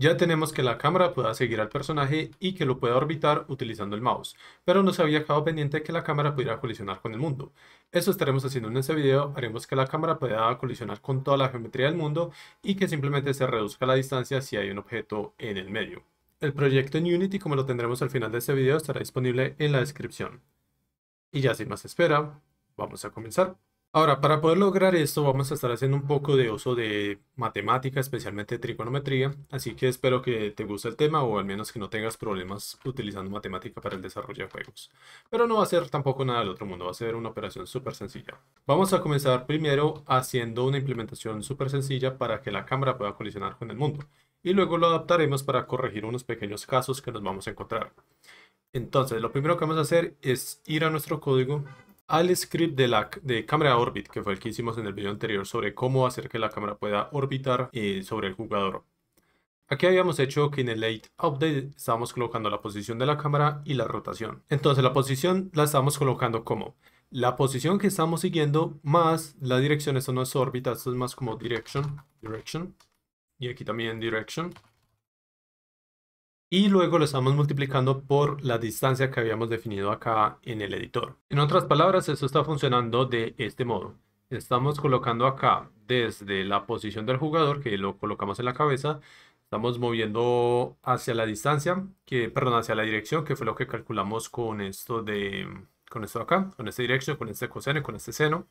Ya tenemos que la cámara pueda seguir al personaje y que lo pueda orbitar utilizando el mouse, pero nos había quedado pendiente que la cámara pudiera colisionar con el mundo. Eso estaremos haciendo en este video, haremos que la cámara pueda colisionar con toda la geometría del mundo y que simplemente se reduzca la distancia si hay un objeto en el medio. El proyecto en Unity, como lo tendremos al final de este video, estará disponible en la descripción. Y ya sin más espera, vamos a comenzar. Ahora, para poder lograr esto, vamos a estar haciendo un poco de uso de matemática, especialmente trigonometría, así que espero que te guste el tema o al menos que no tengas problemas utilizando matemática para el desarrollo de juegos. Pero no va a ser tampoco nada del otro mundo, va a ser una operación súper sencilla. Vamos a comenzar primero haciendo una implementación súper sencilla para que la cámara pueda colisionar con el mundo. Y luego lo adaptaremos para corregir unos pequeños casos que nos vamos a encontrar. Entonces, lo primero que vamos a hacer es ir a nuestro código al script de la de cámara orbit, que fue el que hicimos en el video anterior sobre cómo hacer que la cámara pueda orbitar eh, sobre el jugador. Aquí habíamos hecho que en el late update estábamos colocando la posición de la cámara y la rotación. Entonces la posición la estamos colocando como la posición que estamos siguiendo más la dirección, esto no es órbita, esto es más como direction, direction, y aquí también direction y luego lo estamos multiplicando por la distancia que habíamos definido acá en el editor. En otras palabras, esto está funcionando de este modo. Estamos colocando acá desde la posición del jugador, que lo colocamos en la cabeza, estamos moviendo hacia la distancia, que, perdón, hacia la dirección, que fue lo que calculamos con esto de, con esto acá, con esta dirección, con este coseno y con este seno.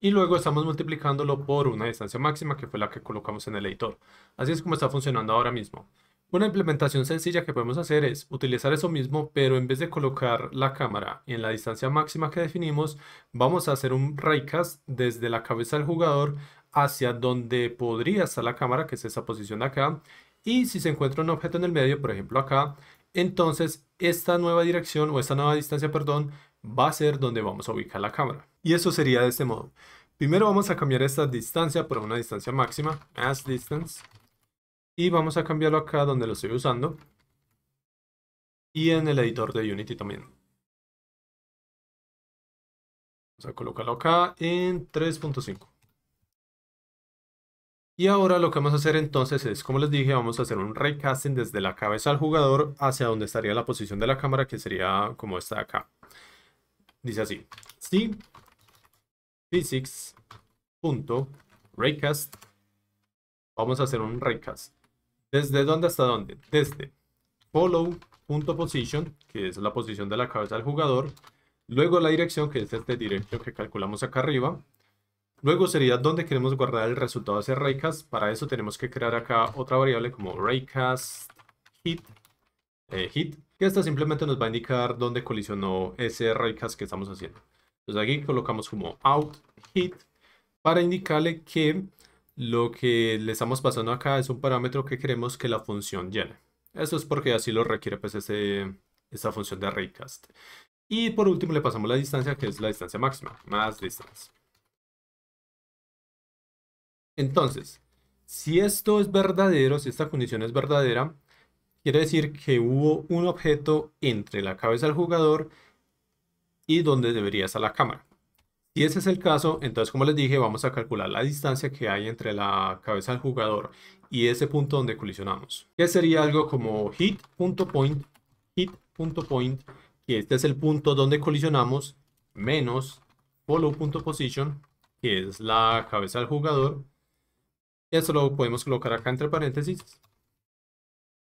Y luego estamos multiplicándolo por una distancia máxima, que fue la que colocamos en el editor. Así es como está funcionando ahora mismo. Una implementación sencilla que podemos hacer es utilizar eso mismo, pero en vez de colocar la cámara en la distancia máxima que definimos, vamos a hacer un raycast desde la cabeza del jugador hacia donde podría estar la cámara, que es esa posición acá, y si se encuentra un objeto en el medio, por ejemplo acá, entonces esta nueva dirección o esta nueva distancia, perdón, va a ser donde vamos a ubicar la cámara. Y eso sería de este modo. Primero vamos a cambiar esta distancia por una distancia máxima, as distance, y vamos a cambiarlo acá donde lo estoy usando. Y en el editor de Unity también. Vamos a colocarlo acá en 3.5. Y ahora lo que vamos a hacer entonces es, como les dije, vamos a hacer un recasting desde la cabeza al jugador hacia donde estaría la posición de la cámara, que sería como esta de acá. Dice así, si physics.raycast, vamos a hacer un raycast. ¿Desde dónde hasta dónde? Desde follow.position, que es la posición de la cabeza del jugador. Luego la dirección, que es este directo que calculamos acá arriba. Luego sería dónde queremos guardar el resultado de ese raycast. Para eso tenemos que crear acá otra variable como raycast hit, eh, hit que esta simplemente nos va a indicar dónde colisionó ese raycast que estamos haciendo. Entonces aquí colocamos como out hit para indicarle que lo que le estamos pasando acá es un parámetro que queremos que la función llene. Eso es porque así lo requiere pues esa función de raycast. Y por último le pasamos la distancia, que es la distancia máxima, más distancia. Entonces, si esto es verdadero, si esta condición es verdadera, quiere decir que hubo un objeto entre la cabeza del jugador y donde debería estar la cámara. Si ese es el caso, entonces como les dije, vamos a calcular la distancia que hay entre la cabeza del jugador y ese punto donde colisionamos. Que sería algo como hit.point, hit.point, que este es el punto donde colisionamos, menos follow.position, que es la cabeza del jugador. Eso lo podemos colocar acá entre paréntesis.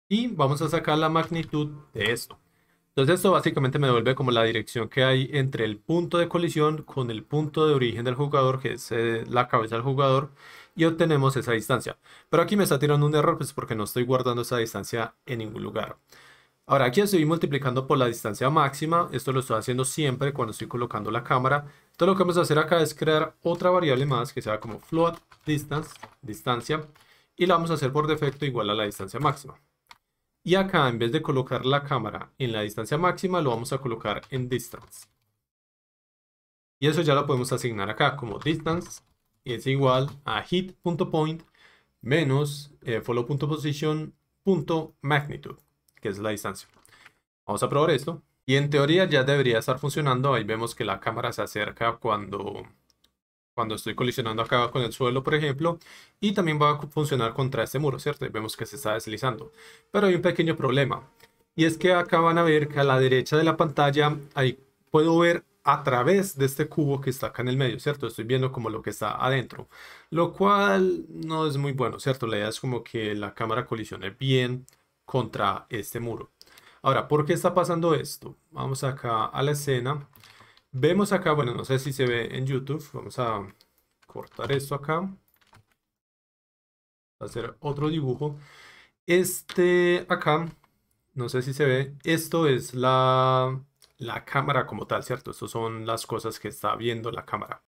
Y vamos a sacar la magnitud de esto. Entonces esto básicamente me devuelve como la dirección que hay entre el punto de colisión con el punto de origen del jugador, que es eh, la cabeza del jugador, y obtenemos esa distancia. Pero aquí me está tirando un error, pues porque no estoy guardando esa distancia en ningún lugar. Ahora aquí estoy multiplicando por la distancia máxima, esto lo estoy haciendo siempre cuando estoy colocando la cámara. Entonces lo que vamos a hacer acá es crear otra variable más que sea como float distance, distancia, y la vamos a hacer por defecto igual a la distancia máxima. Y acá, en vez de colocar la cámara en la distancia máxima, lo vamos a colocar en distance. Y eso ya lo podemos asignar acá como distance es igual a hit.point menos eh, punto follow.position.magnitude, que es la distancia. Vamos a probar esto. Y en teoría ya debería estar funcionando. Ahí vemos que la cámara se acerca cuando cuando estoy colisionando acá con el suelo, por ejemplo, y también va a funcionar contra este muro, ¿cierto? Vemos que se está deslizando. Pero hay un pequeño problema, y es que acá van a ver que a la derecha de la pantalla, ahí puedo ver a través de este cubo que está acá en el medio, ¿cierto? Estoy viendo como lo que está adentro, lo cual no es muy bueno, ¿cierto? La idea es como que la cámara colisione bien contra este muro. Ahora, ¿por qué está pasando esto? Vamos acá a la escena Vemos acá, bueno, no sé si se ve en YouTube, vamos a cortar esto acá. Hacer otro dibujo. Este acá, no sé si se ve, esto es la, la cámara como tal, ¿cierto? Estas son las cosas que está viendo la cámara.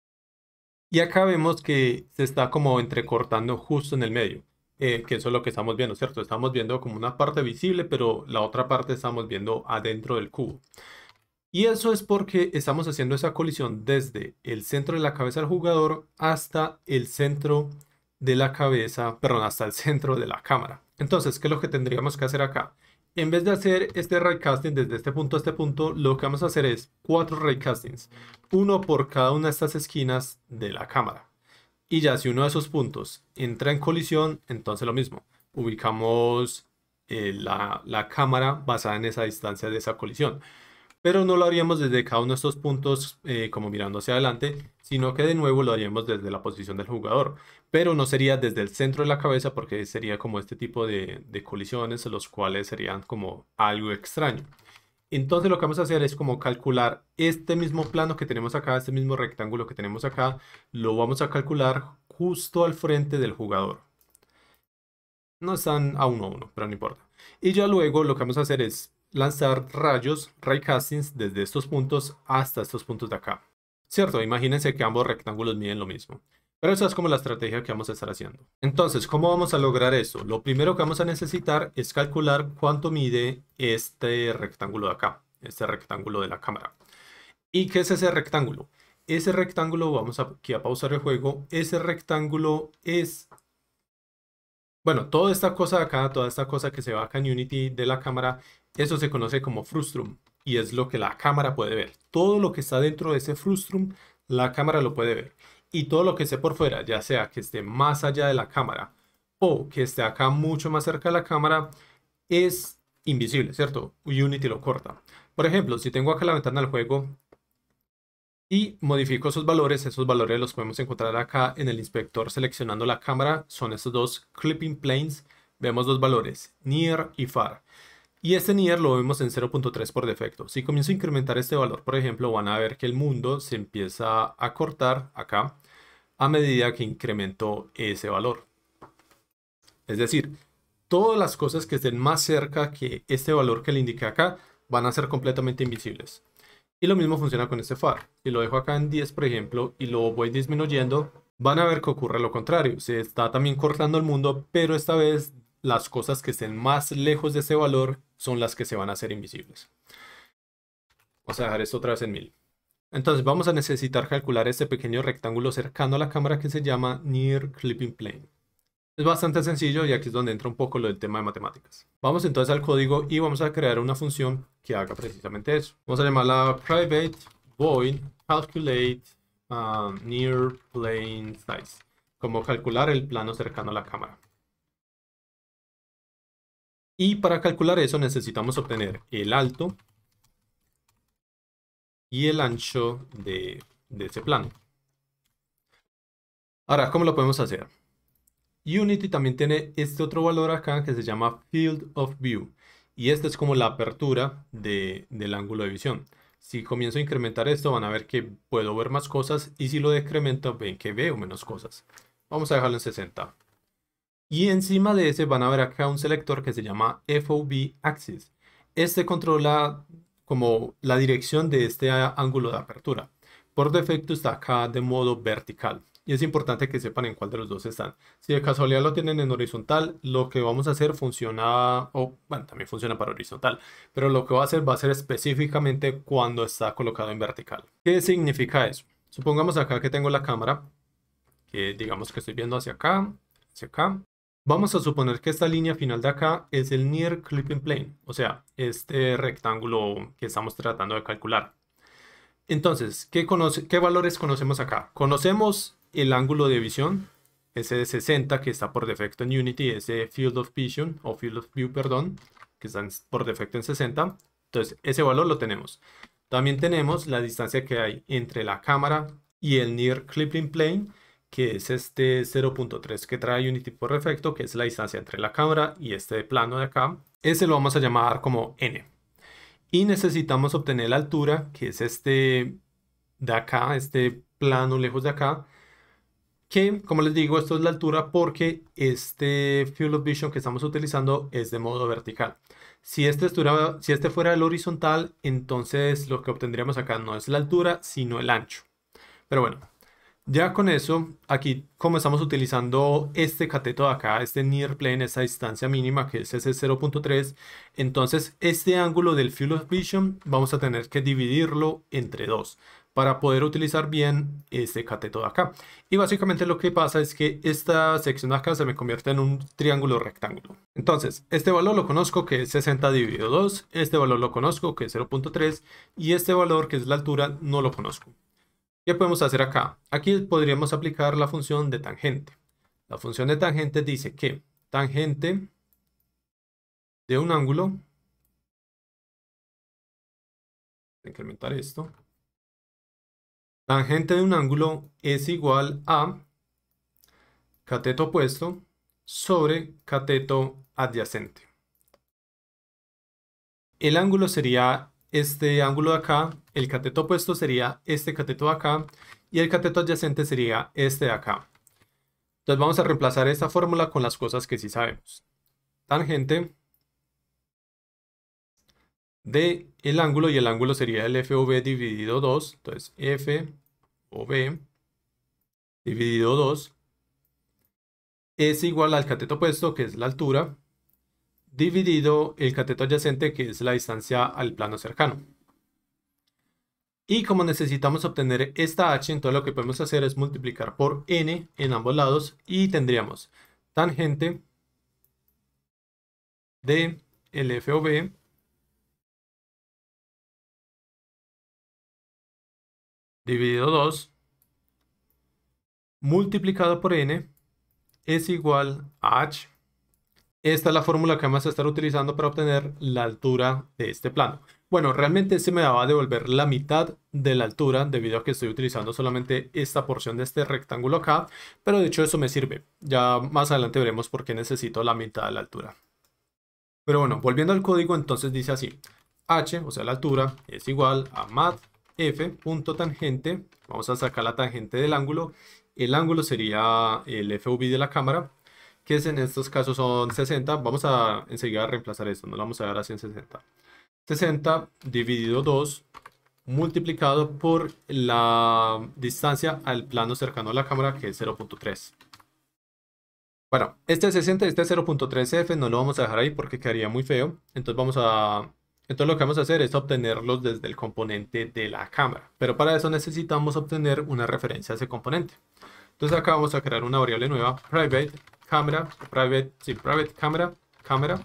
Y acá vemos que se está como entrecortando justo en el medio, eh, que eso es lo que estamos viendo, ¿cierto? Estamos viendo como una parte visible, pero la otra parte estamos viendo adentro del cubo. Y eso es porque estamos haciendo esa colisión desde el centro de la cabeza del jugador hasta el centro de la cabeza, perdón, hasta el centro de la cámara. Entonces, ¿qué es lo que tendríamos que hacer acá? En vez de hacer este raycasting desde este punto a este punto, lo que vamos a hacer es cuatro raycastings, uno por cada una de estas esquinas de la cámara. Y ya si uno de esos puntos entra en colisión, entonces lo mismo, ubicamos eh, la, la cámara basada en esa distancia de esa colisión pero no lo haríamos desde cada uno de estos puntos eh, como mirando hacia adelante, sino que de nuevo lo haríamos desde la posición del jugador, pero no sería desde el centro de la cabeza porque sería como este tipo de, de colisiones, los cuales serían como algo extraño. Entonces lo que vamos a hacer es como calcular este mismo plano que tenemos acá, este mismo rectángulo que tenemos acá, lo vamos a calcular justo al frente del jugador. No están a uno a uno, pero no importa. Y ya luego lo que vamos a hacer es lanzar rayos ray castings desde estos puntos hasta estos puntos de acá. ¿Cierto? Imagínense que ambos rectángulos miden lo mismo. Pero esa es como la estrategia que vamos a estar haciendo. Entonces, ¿cómo vamos a lograr eso? Lo primero que vamos a necesitar es calcular cuánto mide este rectángulo de acá, este rectángulo de la cámara. ¿Y qué es ese rectángulo? Ese rectángulo, vamos aquí a pausar el juego, ese rectángulo es... Bueno, toda esta cosa de acá, toda esta cosa que se va acá en Unity de la cámara eso se conoce como frustrum y es lo que la cámara puede ver. Todo lo que está dentro de ese frustrum, la cámara lo puede ver. Y todo lo que esté por fuera, ya sea que esté más allá de la cámara o que esté acá mucho más cerca de la cámara, es invisible, ¿cierto? Unity lo corta. Por ejemplo, si tengo acá la ventana del juego y modifico esos valores, esos valores los podemos encontrar acá en el inspector seleccionando la cámara, son estos dos clipping planes, vemos los valores, near y far. Y este Near lo vemos en 0.3 por defecto. Si comienzo a incrementar este valor, por ejemplo, van a ver que el mundo se empieza a cortar acá a medida que incremento ese valor. Es decir, todas las cosas que estén más cerca que este valor que le indiqué acá van a ser completamente invisibles. Y lo mismo funciona con este far. Si lo dejo acá en 10, por ejemplo, y lo voy disminuyendo, van a ver que ocurre lo contrario. Se está también cortando el mundo, pero esta vez las cosas que estén más lejos de ese valor son las que se van a hacer invisibles. Vamos a dejar esto otra vez en 1000. Entonces vamos a necesitar calcular este pequeño rectángulo cercano a la cámara que se llama Near Clipping Plane. Es bastante sencillo y aquí es donde entra un poco lo del tema de matemáticas. Vamos entonces al código y vamos a crear una función que haga precisamente eso. Vamos a llamarla private void calculate um, near plane size, como calcular el plano cercano a la cámara. Y para calcular eso necesitamos obtener el alto y el ancho de, ese plano. Ahora, ¿cómo lo podemos hacer? Unity también tiene este otro valor acá que se llama Field of View. Y esta es como la apertura del ángulo de visión. Si comienzo a incrementar esto, van a ver que puedo ver más cosas. Y si lo decremento, ven que veo menos cosas. Vamos a dejarlo en 60. Y encima de ese van a ver acá un selector que se llama FOV Axis. Este controla como la dirección de este ángulo de apertura. Por defecto está acá de modo vertical. Y es importante que sepan en cuál de los dos están. Si de casualidad lo tienen en horizontal, lo que vamos a hacer funciona, o bueno, también funciona para horizontal, pero lo que va a hacer va a ser específicamente cuando está colocado en vertical. ¿Qué significa eso? Supongamos acá que tengo la cámara, que digamos que estoy viendo hacia acá, hacia acá, Vamos a suponer que esta línea final de acá es el near clipping plane, o sea, este rectángulo que estamos tratando de calcular. Entonces, ¿qué, valores conocemos acá? Conocemos el ángulo de visión, ese de 60 que está por defecto en Unity, ese field of vision o field of view, perdón, que está por defecto en 60. Entonces, ese valor lo tenemos. También tenemos la distancia que hay entre la cámara y el near clipping plane, que es este 0.3 que trae Unity por defecto, que es la distancia entre la cámara y este plano de acá. Ese lo vamos a llamar como n. Y necesitamos obtener la altura, que es este de acá, este plano lejos de acá, que como les digo, esto es la altura porque este Field of Vision que estamos utilizando es de modo vertical. Si este, si este fuera el horizontal, entonces lo que obtendríamos acá no es la altura, sino el ancho. Pero bueno, ya con eso, aquí como estamos utilizando este cateto de acá, este near plane, esa distancia mínima que es ese 0.3, entonces este ángulo del field of vision vamos a tener que dividirlo entre dos para poder utilizar bien este cateto de acá. Y básicamente lo que pasa es que esta sección de acá se me convierte en un triángulo rectángulo. Entonces, este valor lo conozco que es 60 dividido 2, este valor lo conozco que es 0.3 y este valor que es la altura no lo conozco. ¿Qué podemos hacer acá? Aquí podríamos aplicar la función de tangente. La función de tangente dice que tangente de un ángulo, incrementar esto, tangente de un ángulo es igual a cateto opuesto sobre cateto adyacente. El ángulo sería este ángulo de acá, el cateto opuesto sería este cateto de acá y el cateto adyacente sería este de acá. Entonces vamos a reemplazar esta fórmula con las cosas que sí sabemos. Tangente de el ángulo y el ángulo sería el FOB dividido 2. Entonces FOB dividido 2 es igual al cateto opuesto que es la altura dividido el cateto adyacente, que es la distancia al plano cercano. Y como necesitamos obtener esta h, entonces lo que podemos hacer es multiplicar por n en ambos lados y tendríamos tangente de el fov dividido 2 multiplicado por n es igual a h esta es la fórmula que vamos a estar utilizando para obtener la altura de este plano. Bueno, realmente se me va a devolver la mitad de la altura debido a que estoy utilizando solamente esta porción de este rectángulo acá, pero de hecho eso me sirve. Ya más adelante veremos por qué necesito la mitad de la altura. Pero bueno, volviendo al código, entonces dice así. h, o sea la altura, es igual a mat f punto tangente. Vamos a sacar la tangente del ángulo. El ángulo sería el fv de la cámara que en estos casos son 60. Vamos a enseguida a reemplazar esto, no lo vamos a dar así en 60. 60 dividido 2 multiplicado por la distancia al plano cercano a la cámara que es 0.3. Bueno, este 60 y este 0.3F no lo vamos a dejar ahí porque quedaría muy feo. Entonces vamos a... Entonces lo que vamos a hacer es obtenerlos desde el componente de la cámara. Pero para eso necesitamos obtener una referencia a ese componente. Entonces acá vamos a crear una variable nueva, private, Cámara, private, sí, private camera, cámara.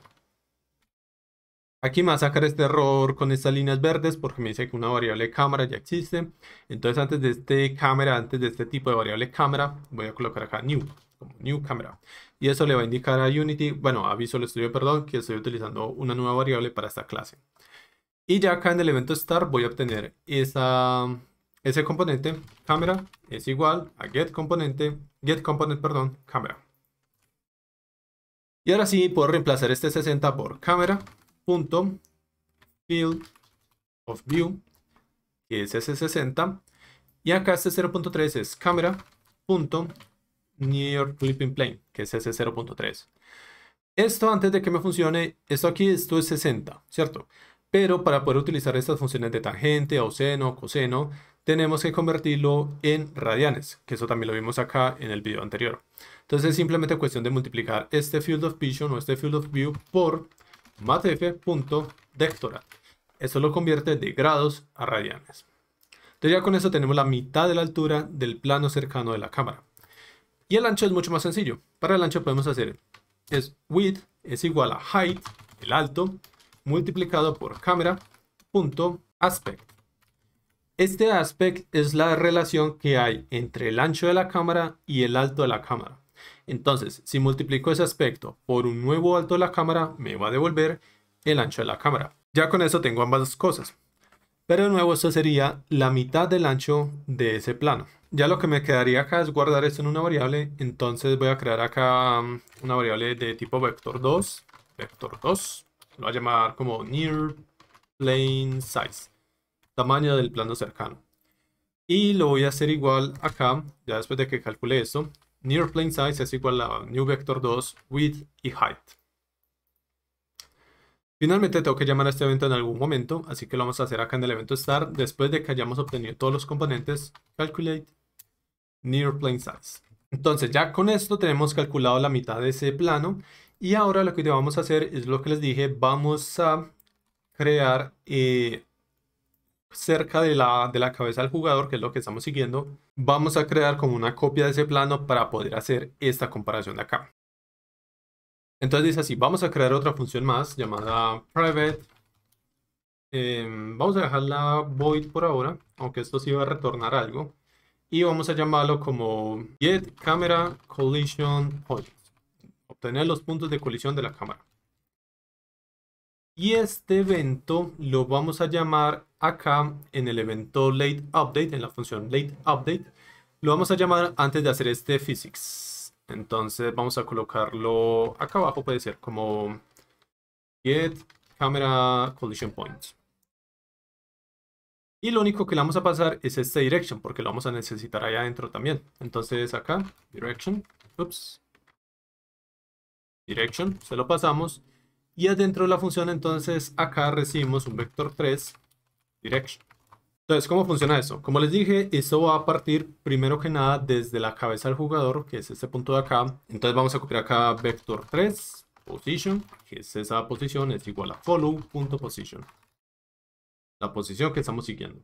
Aquí me va a sacar este error con estas líneas verdes porque me dice que una variable cámara ya existe. Entonces antes de este cámara, antes de este tipo de variable cámara, voy a colocar acá new, como new camera. Y eso le va a indicar a Unity, bueno, aviso el estudio, perdón, que estoy utilizando una nueva variable para esta clase. Y ya acá en el evento start voy a obtener esa, ese componente, cámara, es igual a get componente, get component, perdón, cámara. Y ahora sí, puedo reemplazar este 60 por cámara. field of view, que es ese 60. Y acá este 0.3 es cámara. clipping plane, que es ese 0.3. Esto antes de que me funcione, esto aquí, esto es 60, ¿cierto? Pero para poder utilizar estas funciones de tangente o seno coseno, tenemos que convertirlo en radianes, que eso también lo vimos acá en el video anterior. Entonces es simplemente cuestión de multiplicar este field of vision o este field of view por matf.dectora. Eso lo convierte de grados a radianes. Entonces ya con eso tenemos la mitad de la altura del plano cercano de la cámara. Y el ancho es mucho más sencillo. Para el ancho podemos hacer es width es igual a height, el alto, multiplicado por cámara, punto este aspect es la relación que hay entre el ancho de la cámara y el alto de la cámara. Entonces, si multiplico ese aspecto por un nuevo alto de la cámara, me va a devolver el ancho de la cámara. Ya con eso tengo ambas cosas. Pero de nuevo, esto sería la mitad del ancho de ese plano. Ya lo que me quedaría acá es guardar esto en una variable. Entonces voy a crear acá um, una variable de tipo vector2. Vector2. Lo voy a llamar como near plane size tamaño del plano cercano. Y lo voy a hacer igual acá, ya después de que calcule eso. near plane size es igual a new vector 2 width y height. Finalmente tengo que llamar a este evento en algún momento, así que lo vamos a hacer acá en el evento Start. después de que hayamos obtenido todos los componentes, calculate near plane size. Entonces ya con esto tenemos calculado la mitad de ese plano y ahora lo que vamos a hacer es lo que les dije, vamos a crear eh, cerca de la, de la cabeza del jugador, que es lo que estamos siguiendo, vamos a crear como una copia de ese plano para poder hacer esta comparación de acá. Entonces dice así, vamos a crear otra función más llamada private. Em, vamos a dejarla void por ahora, aunque esto sí va a retornar algo. Y vamos a llamarlo como get camera Obtener los puntos de colisión de la cámara. Y este evento lo vamos a llamar acá en el evento late update, en la función late update, lo vamos a llamar antes de hacer este physics. Entonces vamos a colocarlo acá abajo, puede ser como get camera collision points Y lo único que le vamos a pasar es este direction, porque lo vamos a necesitar allá adentro también. Entonces acá, direction, oops direction, se lo pasamos. Y adentro de la función entonces acá recibimos un vector 3 direction. Entonces, ¿cómo funciona eso? Como les dije, eso va a partir primero que nada desde la cabeza del jugador, que es este punto de acá. Entonces vamos a copiar acá vector 3, position, que es esa posición, es igual a follow.position. La posición que estamos siguiendo.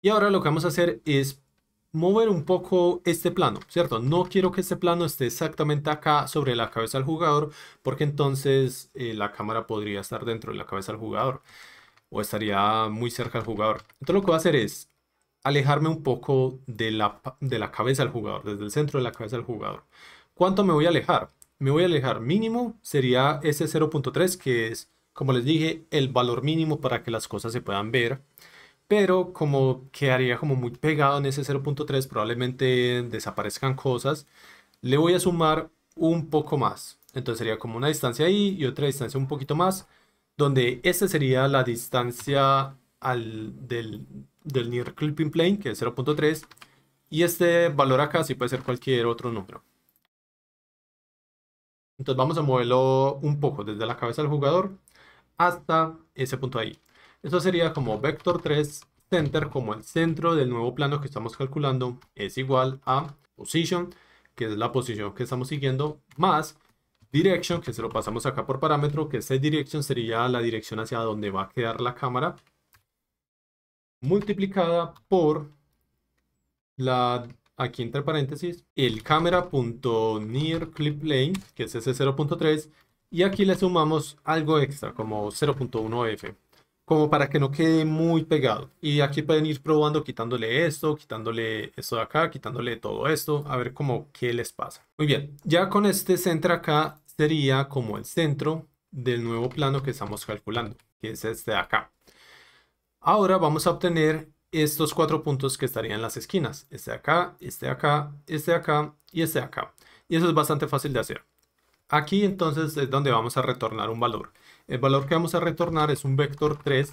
Y ahora lo que vamos a hacer es mover un poco este plano, ¿cierto? No quiero que este plano esté exactamente acá sobre la cabeza del jugador, porque entonces eh, la cámara podría estar dentro de la cabeza del jugador, o estaría muy cerca del jugador. Entonces lo que voy a hacer es alejarme un poco de la, de la cabeza del jugador, desde el centro de la cabeza del jugador. ¿Cuánto me voy a alejar? Me voy a alejar mínimo, sería ese 0.3, que es, como les dije, el valor mínimo para que las cosas se puedan ver pero como quedaría como muy pegado en ese 0.3, probablemente desaparezcan cosas, le voy a sumar un poco más. Entonces sería como una distancia ahí y otra distancia un poquito más, donde esta sería la distancia del, del near clipping plane, que es 0.3, y este valor acá sí puede ser cualquier otro número. Entonces vamos a moverlo un poco desde la cabeza del jugador hasta ese punto ahí. Eso sería como vector 3 center, como el centro del nuevo plano que estamos calculando, es igual a position, que es la posición que estamos siguiendo, más direction, que se lo pasamos acá por parámetro, que ese direction sería la dirección hacia donde va a quedar la cámara, multiplicada por la, aquí entre paréntesis, el camera.near clip plane que es ese 0.3, y aquí le sumamos algo extra, como 0.1f como para que no quede muy pegado. Y aquí pueden ir probando quitándole esto, quitándole esto de acá, quitándole todo esto, a ver cómo qué les pasa. Muy bien, ya con este centro acá sería como el centro del nuevo plano que estamos calculando, que es este de acá. Ahora vamos a obtener estos cuatro puntos que estarían en las esquinas, este de acá, este de acá, este de acá y este de acá. Y eso es bastante fácil de hacer. Aquí entonces es donde vamos a retornar un valor. El valor que vamos a retornar es un vector 3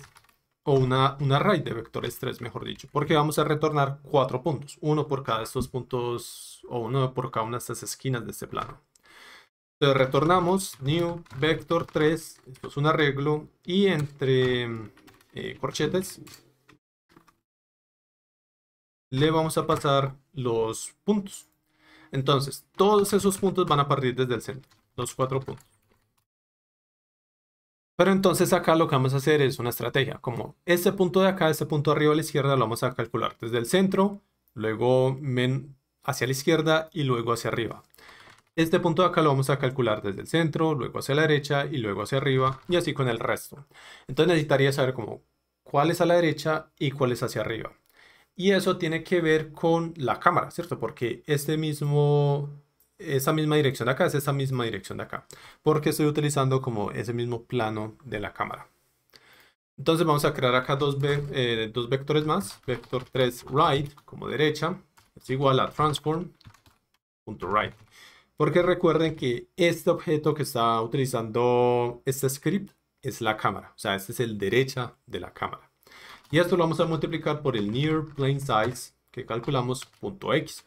o una, un array de vectores 3, mejor dicho, porque vamos a retornar cuatro puntos, uno por cada de estos puntos o uno por cada una de estas esquinas de este plano. Entonces retornamos new vector 3, esto es un arreglo, y entre eh, corchetes le vamos a pasar los puntos. Entonces, todos esos puntos van a partir desde el centro los cuatro puntos. Pero entonces acá lo que vamos a hacer es una estrategia, como este punto de acá, este punto arriba a la izquierda lo vamos a calcular desde el centro, luego hacia la izquierda y luego hacia arriba. Este punto de acá lo vamos a calcular desde el centro, luego hacia la derecha y luego hacia arriba y así con el resto. Entonces necesitaría saber como cuál es a la derecha y cuál es hacia arriba. Y eso tiene que ver con la cámara, ¿cierto? Porque este mismo esa misma dirección de acá es esa misma dirección de acá, porque estoy utilizando como ese mismo plano de la cámara. Entonces vamos a crear acá dos, eh, dos vectores más, vector 3 right, como derecha, es igual a transform.right. Porque recuerden que este objeto que está utilizando este script es la cámara, o sea, este es el derecha de la cámara. Y esto lo vamos a multiplicar por el near plane size que calculamos x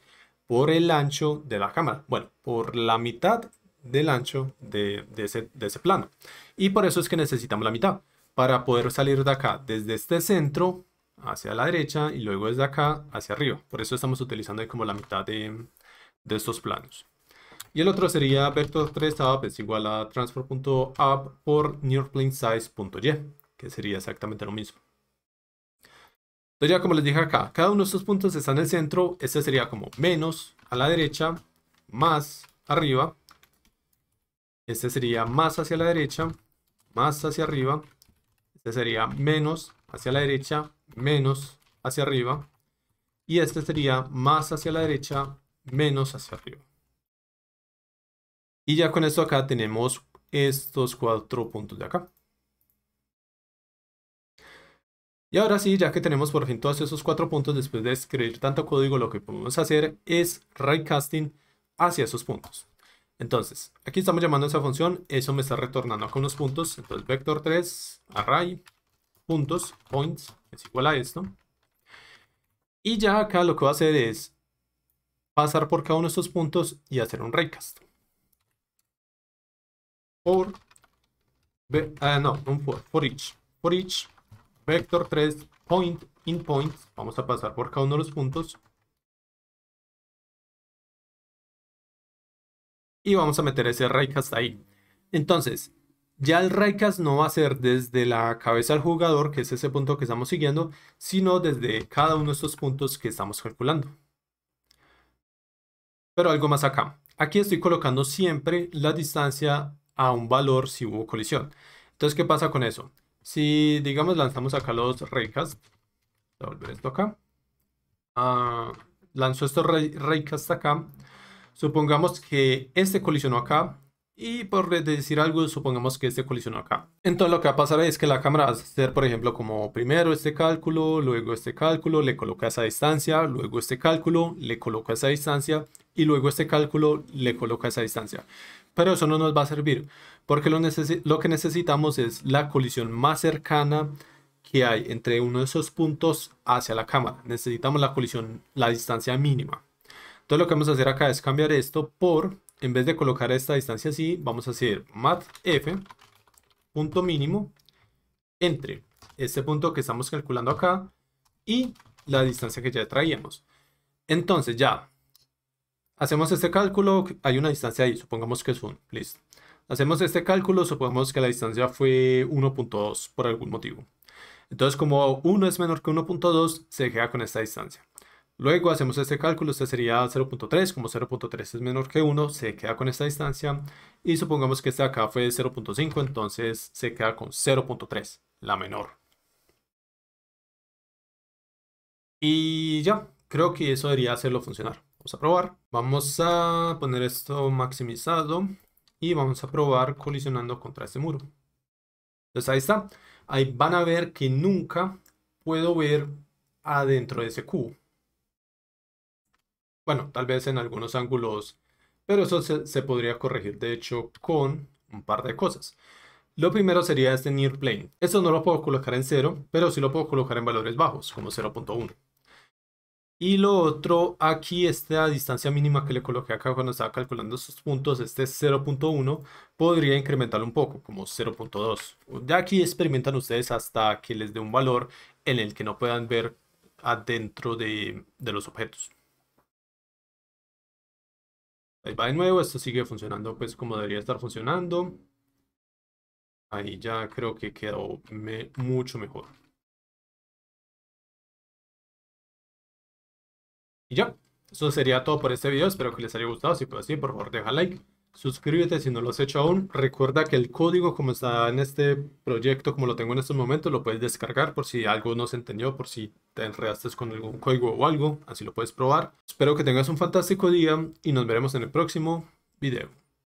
por el ancho de la cámara. Bueno, por la mitad del ancho de, ese, plano. Y por eso es que necesitamos la mitad. Para poder salir de acá, desde este centro hacia la derecha y luego desde acá hacia arriba. Por eso estamos utilizando como la mitad de, estos planos. Y el otro sería vector 3up es igual a transfer.up por nearplane size.y, que sería exactamente lo mismo. Entonces ya como les dije acá, cada uno de estos puntos está en el centro. Este sería como menos a la derecha, más arriba. Este sería más hacia la derecha, más hacia arriba. Este sería menos hacia la derecha, menos hacia arriba. Y este sería más hacia la derecha, menos hacia arriba. Y ya con esto acá tenemos estos cuatro puntos de acá. Y ahora sí, ya que tenemos por fin todos esos cuatro puntos, después de escribir tanto código, lo que podemos hacer es raycasting hacia esos puntos. Entonces, aquí estamos llamando a esa función, eso me está retornando con unos puntos, entonces vector 3, array, puntos, points, es igual a esto. Y ya acá lo que voy a hacer es pasar por cada uno de estos puntos y hacer un raycast. Por, ah, no, for each, for each Vector 3 point in point Vamos a pasar por cada uno de los puntos. Y vamos a meter ese raycast ahí. Entonces, ya el raycast no va a ser desde la cabeza del jugador, que es ese punto que estamos siguiendo, sino desde cada uno de estos puntos que estamos calculando. Pero algo más acá. Aquí estoy colocando siempre la distancia a un valor si hubo colisión. Entonces, ¿qué pasa con eso? Si, digamos, lanzamos acá los raycasts. voy a volver esto acá. Ah, lanzó estos raycasts acá. Supongamos que este colisionó acá. Y por decir algo, supongamos que este colisionó acá. Entonces lo que va a pasar es que la cámara va a hacer, por ejemplo, como primero este cálculo, luego este cálculo, le coloca esa distancia, luego este cálculo, le coloca esa distancia y luego este cálculo le coloca esa distancia. Pero eso no nos va a servir, porque lo, que necesitamos es la colisión más cercana que hay entre uno de esos puntos hacia la cámara. Necesitamos la colisión, la distancia mínima. Entonces lo que vamos a hacer acá es cambiar esto por, en vez de colocar esta distancia así, vamos a hacer matf, punto mínimo entre este punto que estamos calculando acá y la distancia que ya traíamos. Entonces ya Hacemos este cálculo, hay una distancia ahí, supongamos que es 1, listo. Hacemos este cálculo, supongamos que la distancia fue 1.2 por algún motivo. Entonces como 1 es menor que 1.2, se queda con esta distancia. Luego hacemos este cálculo, este sería 0.3, como 0.3 es menor que 1, se queda con esta distancia. Y supongamos que este acá fue 0.5, entonces se queda con 0.3, la menor. Y ya, creo que eso debería hacerlo funcionar. Vamos a probar. Vamos a poner esto maximizado y vamos a probar colisionando contra este muro. Entonces ahí está. Ahí van a ver que nunca puedo ver adentro de ese cubo. Bueno, tal vez en algunos ángulos, pero eso se, podría corregir de hecho con un par de cosas. Lo primero sería este near plane. Esto no lo puedo colocar en 0, pero sí lo puedo colocar en valores bajos, como 0.1. Y lo otro, aquí esta distancia mínima que le coloqué acá cuando estaba calculando estos puntos, este 0.1, podría incrementarlo un poco, como 0.2. De aquí experimentan ustedes hasta que les dé un valor en el que no puedan ver adentro de, los objetos. Ahí va de nuevo, esto sigue funcionando pues como debería estar funcionando. Ahí ya creo que quedó mucho mejor. Y ya, eso sería todo por este video, espero que les haya gustado, si fue así, por favor deja like, suscríbete si no lo has hecho aún, recuerda que el código como está en este proyecto, como lo tengo en estos momentos, lo puedes descargar por si algo no se entendió, por si te enredaste con algún código o algo, así lo puedes probar. Espero que tengas un fantástico día y nos veremos en el próximo video.